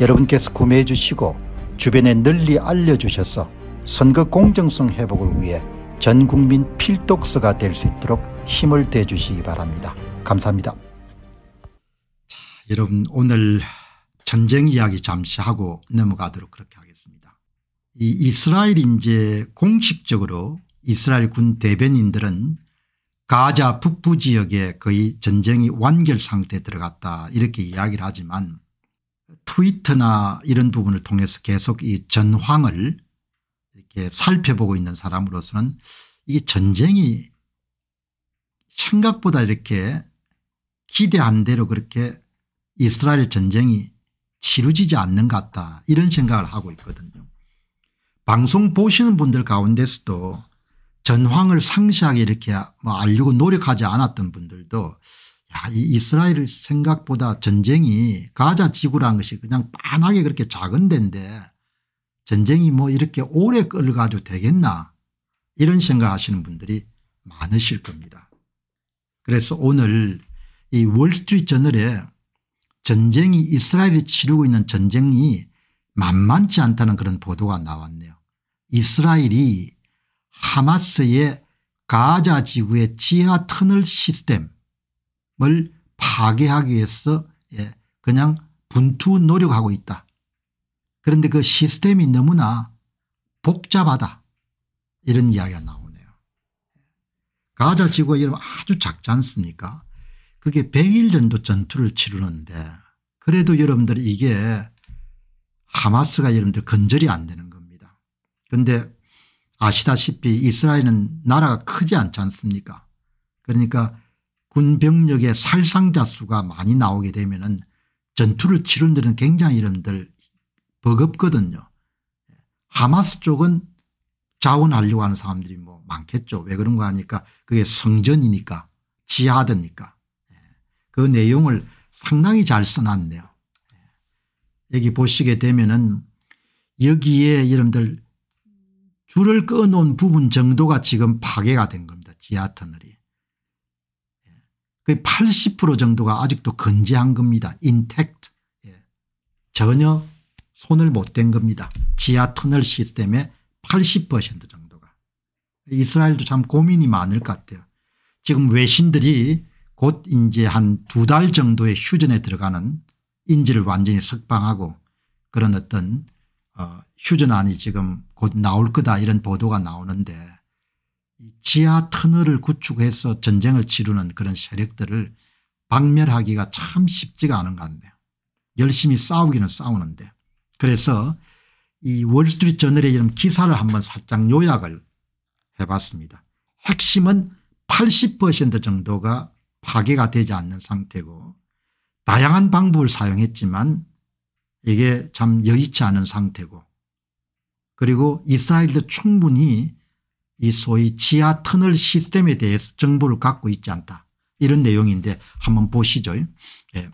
여러분께서 구매해 주시고 주변에 널리 알려주셔서 선거 공정성 회복을 위해 전국민 필독서가 될 수 있도록 힘을 대주시기 바랍니다. 감사합니다. 자, 여러분 오늘 전쟁 이야기 잠시 하고 넘어가도록 그렇게 하겠습니다. 이 이스라엘이 이제 공식적으로 이스라엘 군 대변인들은 가자 북부 지역에 거의 전쟁이 완결 상태에 들어갔다 이렇게 이야기를 하지만 트위터나 이런 부분을 통해서 계속 이 전황을 이렇게 살펴보고 있는 사람으로서는 이게 전쟁이 생각보다 이렇게 기대한 대로 그렇게 이스라엘 전쟁이 치루지지 않는 것 같다 이런 생각을 하고 있거든요. 방송 보시는 분들 가운데서도 전황을 상세하게 이렇게 뭐 알려고 노력하지 않았던 분들도 야, 이 이스라엘 생각보다 전쟁이 가자 지구라는 것이 그냥 빤하게 그렇게 작은 데인데 전쟁이 뭐 이렇게 오래 끌어가도 되겠나 이런 생각하시는 분들이 많으실 겁니다. 그래서 오늘 이 월스트리트저널에 전쟁이 이스라엘이 치르고 있는 전쟁이 만만치 않다는 그런 보도가 나왔네요. 이스라엘이 하마스의 가자 지구의 지하 터널 시스템 을 파괴하기 위해서 예, 그냥 분투 노력하고 있다. 그런데 그 시스템이 너무나 복잡하다. 이런 이야기가 나오네요. 가자 지구 가 여러분 아주 작지 않습니까? 그게 100일 전도 전투를 치르는데 그래도 여러분들 이게 하마스가 여러분들 건절이 안 되는 겁니다. 그런데 아시다시피 이스라엘은 나라가 크지 않지 않습니까? 그러니까 군병력의 살상자 수가 많이 나오게 되면 전투를 치른 데는 굉장히 이름들 버겁거든요. 하마스 쪽은 자원하려고 하는 사람들이 뭐 많겠죠. 왜 그런가 하니까 그게 성전이니까 지하드니까 예. 그 내용을 상당히 잘 써놨네요. 예. 여기 보시게 되면은 여기에 여러분들 줄을 끊어놓은 부분 정도가 지금 파괴가 된 겁니다. 지하 터널이. 80% 그 정도가 아직도 건재한 겁니다. 인텍트. 예. 전혀 손을 못 댄 겁니다. 지하 터널 시스템의 80% 정도가. 이스라엘도 참 고민이 많을 것 같아요. 지금 외신들이 곧 이제 한 두 달 정도의 휴전에 들어가는 인지를 완전히 석방하고 그런 어떤 어, 휴전안이 지금 곧 나올 거다 이런 보도가 나오는데 지하 터널을 구축해서 전쟁을 치르는 그런 세력들을 박멸하기가 참 쉽지가 않은 것 같네요. 열심히 싸우기는 싸우는데 그래서 이 월스트리트 저널의 이런 기사를 한번 살짝 요약을 해봤습니다. 핵심은 80% 정도가 파괴가 되지 않는 상태고 다양한 방법을 사용했지만 이게 참 여의치 않은 상태고 그리고 이스라엘도 충분히 이 소위 지하 터널 시스템에 대해서 정보를 갖고 있지 않다. 이런 내용인데 한번 보시죠. 예.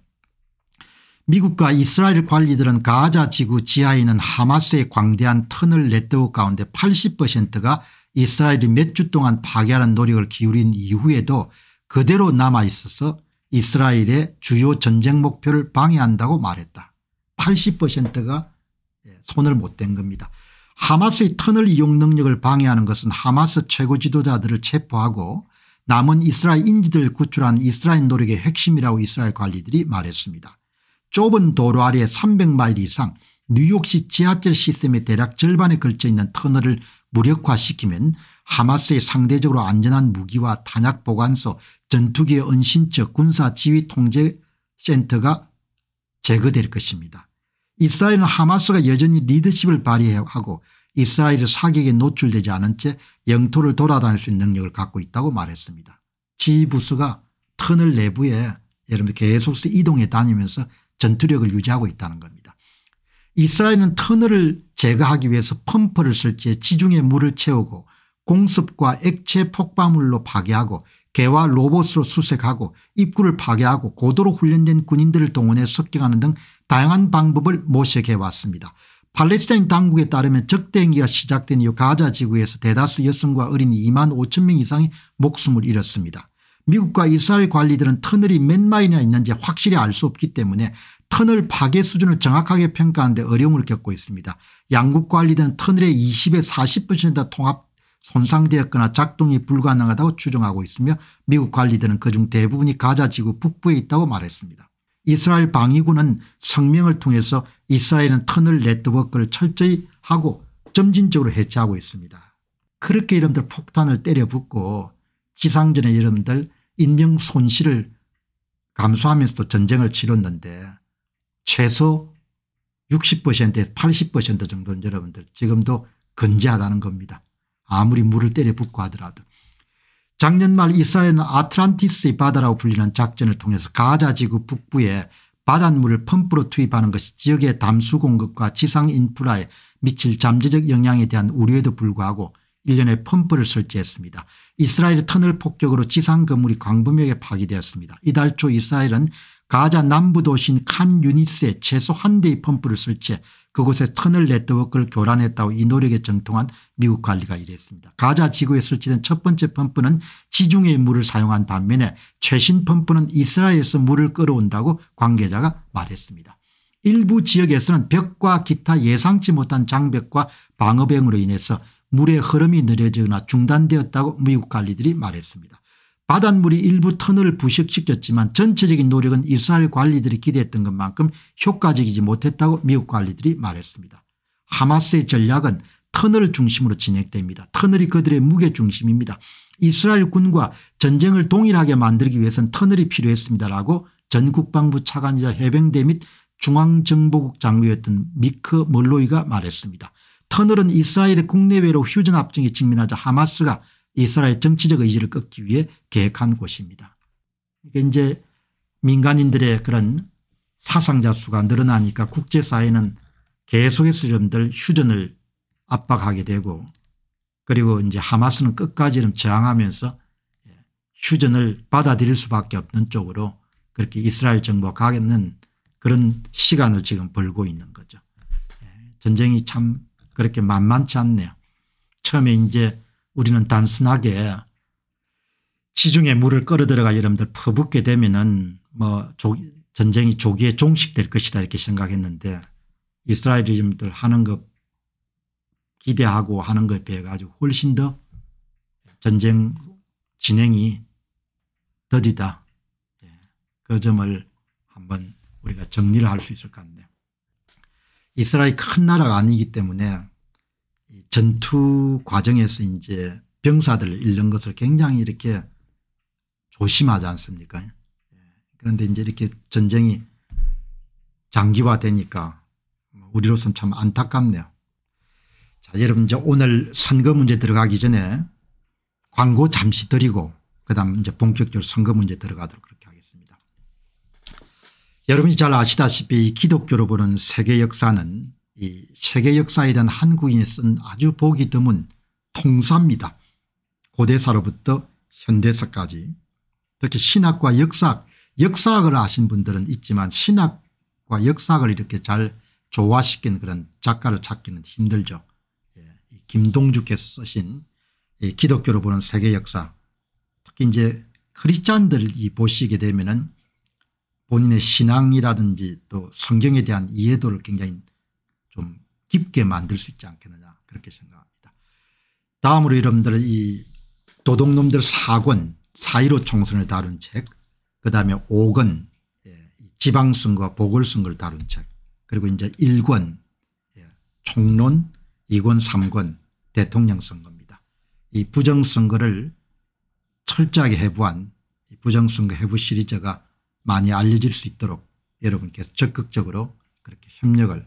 미국과 이스라엘 관리들은 가자 지구 지하에 있는 하마스의 광대한 터널 네트워크 가운데 80%가 이스라엘이 몇 주 동안 파괴하는 노력을 기울인 이후에도 그대로 남아 있어서 이스라엘의 주요 전쟁 목표를 방해한다고 말했다. 80%가 예, 손을 못 댄 겁니다. 하마스의 터널 이용 능력을 방해하는 것은 하마스 최고 지도자들을 체포하고 남은 이스라엘 인지들 구출한 이스라엘 노력의 핵심이라고 이스라엘 관리들이 말했습니다. 좁은 도로 아래 300마일 이상 뉴욕시 지하철 시스템의 대략 절반에 걸쳐 있는 터널을 무력화시키면 하마스의 상대적으로 안전한 무기와 탄약 보관소 전투기의 은신처 군사 지휘 통제 센터가 제거될 것입니다. 이스라엘은 하마스가 여전히 리더십을 발휘하고 이스라엘의 사격에 노출되지 않은 채 영토를 돌아다닐 수 있는 능력을 갖고 있다고 말했습니다. 지부스가 터널 내부에 여러분 계속해서 이동해 다니면서 전투력을 유지하고 있다는 겁니다. 이스라엘은 터널을 제거하기 위해서 펌프를 설치해 지중해 물을 채우고 공습과 액체 폭발물로 파괴하고 개와 로봇으로 수색하고 입구를 파괴하고 고도로 훈련된 군인들을 동원해 습격하는 등 다양한 방법을 모색해 왔습니다. 팔레스타인 당국에 따르면 적대행위가 시작된 이후 가자 지구에서 대다수 여성과 어린 이 2만 5천 명 이상이 목숨을 잃었습니다. 미국과 이스라엘 관리들은 터널이 몇 마일이나 있는지 확실히 알 수 없기 때문에 터널 파괴 수준을 정확하게 평가하는데 어려움을 겪고 있습니다. 양국 관리들은 터널의 20에 40%가 통합 손상되었거나 작동이 불가능하다고 추정하고 있으며 미국 관리들은 그중 대부분이 가자 지구 북부에 있다고 말했습니다. 이스라엘 방위군은 성명을 통해서 이스라엘은 터널 네트워크를 철저히 하고 점진적으로 해체하고 있습니다. 그렇게 여러분들 폭탄을 때려붓고 지상전에 여러분들 인명 손실을 감수하면서도 전쟁을 치렀는데 최소 60% 80% 정도는 여러분들 지금도 건재하다는 겁니다. 아무리 물을 때려붓고 하더라도. 작년 말 이스라엘은 아틀란티스의 바다라고 불리는 작전을 통해서 가자 지구 북부에 바닷물을 펌프로 투입하는 것이 지역의 담수 공급과 지상 인프라에 미칠 잠재적 영향에 대한 우려에도 불구하고 일련의 펌프를 설치했습니다. 이스라엘의 터널 폭격으로 지상 건물이 광범위하게 파괴되었습니다. 이달 초 이스라엘은 가자 남부 도시인 칸 유니스에 최소 한 대의 펌프를 설치해 그곳에 터널 네트워크를 교란했다고 이 노력에 정통한 미국 관리가 이랬습니다. 가자 지구에 설치된 첫 번째 펌프는 지중해 물을 사용한 반면에 최신 펌프는 이스라엘에서 물을 끌어온다고 관계자가 말했습니다. 일부 지역에서는 벽과 기타 예상치 못한 장벽과 방어병으로 인해서 물의 흐름이 느려지거나 중단되었다고 미국 관리들이 말했습니다. 바닷물이 일부 터널을 부식시켰지만 전체적인 노력은 이스라엘 관리들이 기대했던 것만큼 효과적이지 못했다고 미국 관리들이 말했습니다. 하마스의 전략은 터널 중심으로 진행됩니다. 터널이 그들의 무게중심입니다. 이스라엘 군과 전쟁을 동일하게 만들기 위해선 터널이 필요했습니다라고 전 국방부 차관이자 해병대 및 중앙정보국 장로였던 미크 멀로이가 말했습니다. 터널은 이스라엘의 국내외로 휴전 합정에 직면하자 하마스가 이스라엘 정치적 의지를 꺾기 위해 계획한 곳입니다. 이게 이제 민간인들의 그런 사상자 수가 늘어나니까 국제사회는 계속해서 이들 휴전을 압박하게 되고 그리고 이제 하마스는 끝까지 저항하면서 휴전을 받아들일 수밖에 없는 쪽으로 그렇게 이스라엘 정부가 가겠는 그런 시간을 지금 벌고 있는 거죠. 전쟁이 참 그렇게 만만치 않네요. 처음에 이제 우리는 단순하게 지중해 물을 끌어들여가 여러분들 퍼붓게 되면은 뭐 전쟁이 조기에 종식될 것이다 이렇게 생각했는데 이스라엘이 름들 하는 것 기대하고 하는 것에 비해 가지고 훨씬 더 전쟁 진행이 더디다. 예, 그 점을 한번 우리가 정리를 할 수 있을 것 같네요. 이스라엘이 큰 나라가 아니기 때문에 전투 과정에서 이제 병사들을 잃는 것을 굉장히 이렇게 조심하지 않습니까 그런데 이제 이렇게 전쟁이 장기화되니까 우리로서는 참 안타깝네요. 자 여러분 이제 오늘 선거 문제 들어가기 전에 광고 잠시 드리고 그다음 이제 본격적으로 선거 문제 들어가도록 그렇게 하겠습니다. 여러분이 잘 아시다시피 기독교로 보는 세계 역사는 이 세계 역사에 대한 한국인이 쓴 아주 보기 드문 통사입니다. 고대사로부터 현대사까지 특히 신학과 역사학 역사학을 아신 분들은 있지만 신학과 역사학을 이렇게 잘 조화시킨 그런 작가를 찾기는 힘들죠. 예. 김동주께서 쓰신 기독교로 보는 세계 역사 특히 이제 크리스찬들이 보시게 되면은 본인의 신앙이라든지 또 성경에 대한 이해도를 굉장히 좀 깊게 만들 수 있지 않겠느냐 그렇게 생각합니다. 다음으로 여러분들 이 도둑놈들 4권 4.15 총선을 다룬 책 그다음에 5권 예, 지방선거 보궐선거를 다룬 책 그리고 이제 1권 예, 총론 2권 3권 대통령 선거입니다. 이 부정선거를 철저하게 해부한 부정선거 해부 시리즈가 많이 알려질 수 있도록 여러분께서 적극적으로 그렇게 협력을